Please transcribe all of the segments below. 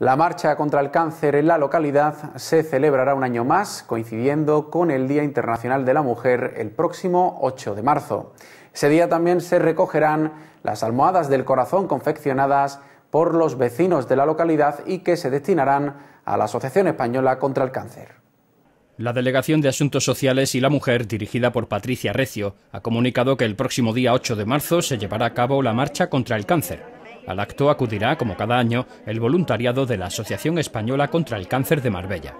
La marcha contra el cáncer en la localidad se celebrará un año más, coincidiendo con el Día Internacional de la Mujer el próximo 8 de marzo. Ese día también se recogerán las almohadas del corazón confeccionadas por los vecinos de la localidad y que se destinarán a la Asociación Española contra el Cáncer. La Delegación de Asuntos Sociales y la Mujer, dirigida por Patricia Recio, ha comunicado que el próximo día 8 de marzo se llevará a cabo la marcha contra el cáncer. Al acto acudirá, como cada año, el voluntariado de la Asociación Española contra el Cáncer de Marbella.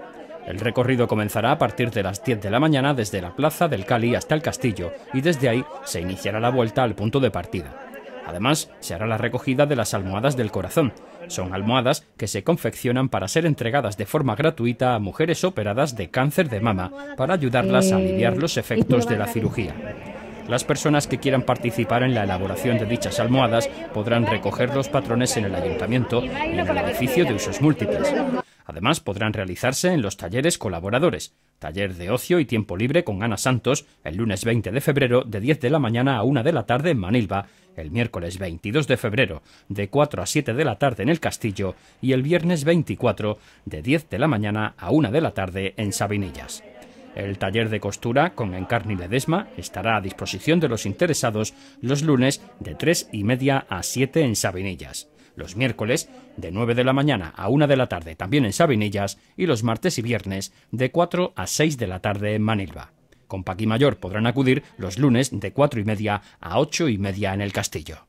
El recorrido comenzará a partir de las 10 de la mañana desde la Plaza del Cali hasta el castillo y desde ahí se iniciará la vuelta al punto de partida. Además, se hará la recogida de las almohadas del corazón. Son almohadas que se confeccionan para ser entregadas de forma gratuita a mujeres operadas de cáncer de mama para ayudarlas a aliviar los efectos de la cirugía. Las personas que quieran participar en la elaboración de dichas almohadas podrán recoger los patrones en el ayuntamiento y en el edificio de usos múltiples. Además, podrán realizarse en los talleres colaboradores. Taller de ocio y tiempo libre con Ana Santos el lunes 20 de febrero de 10 de la mañana a 1 de la tarde en Manilva, el miércoles 22 de febrero de 4 a 7 de la tarde en el Castillo y el viernes 24 de 10 de la mañana a 1 de la tarde en Sabinillas. El taller de costura con Encarni Ledesma estará a disposición de los interesados los lunes de 3 y media a 7 en Sabinillas, los miércoles de 9 de la mañana a 1 de la tarde también en Sabinillas y los martes y viernes de 4 a 6 de la tarde en Manilva. Con Paquimayor podrán acudir los lunes de 4 y media a 8 y media en el castillo.